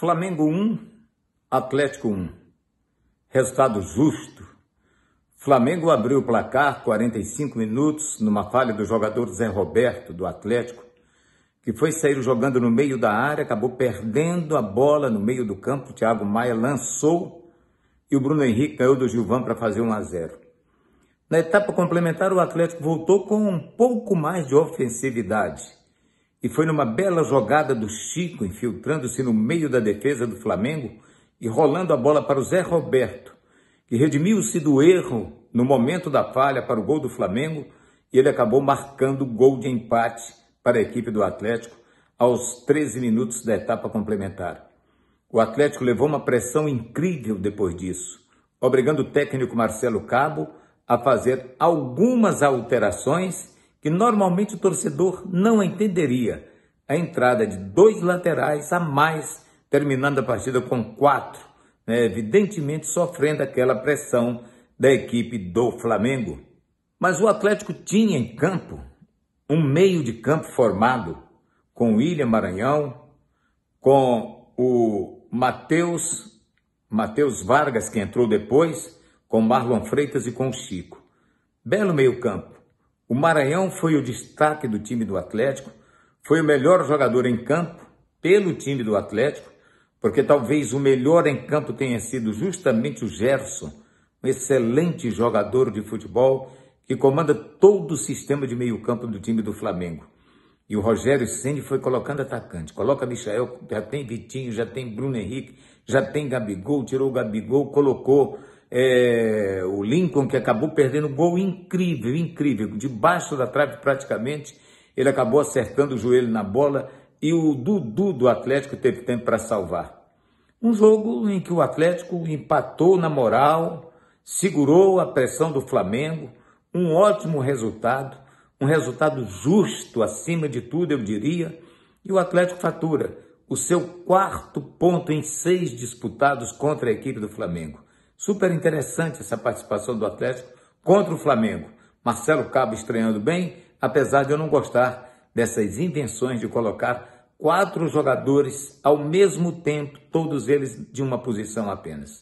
Flamengo 1, Atlético 1. Resultado justo. Flamengo abriu o placar 45 minutos numa falha do jogador Zé Roberto, do Atlético, que foi sair jogando no meio da área, acabou perdendo a bola no meio do campo. Thiago Maia lançou e o Bruno Henrique caiu do Gilvan para fazer 1 a 0. Na etapa complementar, o Atlético voltou com um pouco mais de ofensividade e foi numa bela jogada do Chico, infiltrando-se no meio da defesa do Flamengo e rolando a bola para o Zé Roberto, que redimiu-se do erro no momento da falha para o gol do Flamengo e ele acabou marcando o gol de empate para a equipe do Atlético aos 13 minutos da etapa complementar. O Atlético levou uma pressão incrível depois disso, obrigando o técnico Marcelo Cabo a fazer algumas alterações que normalmente o torcedor não entenderia a entrada de dois laterais a mais, terminando a partida com quatro, né? evidentemente sofrendo aquela pressão da equipe do Flamengo. Mas o Atlético tinha em campo um meio de campo formado com William Maranhão, com o Matheus, Matheus Vargas, que entrou depois, com Marlon Freitas e com o Chico. Belo meio campo. O Maranhão foi o destaque do time do Atlético, foi o melhor jogador em campo pelo time do Atlético, porque talvez o melhor em campo tenha sido justamente o Gerson, um excelente jogador de futebol que comanda todo o sistema de meio-campo do time do Flamengo. E o Rogério Ceni foi colocando atacante. Coloca Michael, já tem Vitinho, já tem Bruno Henrique, já tem Gabigol, tirou o Gabigol, colocou é, o Lincoln, que acabou perdendo um gol incrível, incrível, debaixo da trave praticamente, ele acabou acertando o joelho na bola e o Dudu do Atlético teve tempo para salvar. Um jogo em que o Atlético empatou na moral, segurou a pressão do Flamengo, um ótimo resultado, um resultado justo acima de tudo, eu diria, e o Atlético fatura o seu quarto ponto em seis disputados contra a equipe do Flamengo. Super interessante essa participação do Atlético contra o Flamengo. Marcelo Cabo estreando bem, apesar de eu não gostar dessas intenções de colocar quatro jogadores ao mesmo tempo, todos eles de uma posição apenas.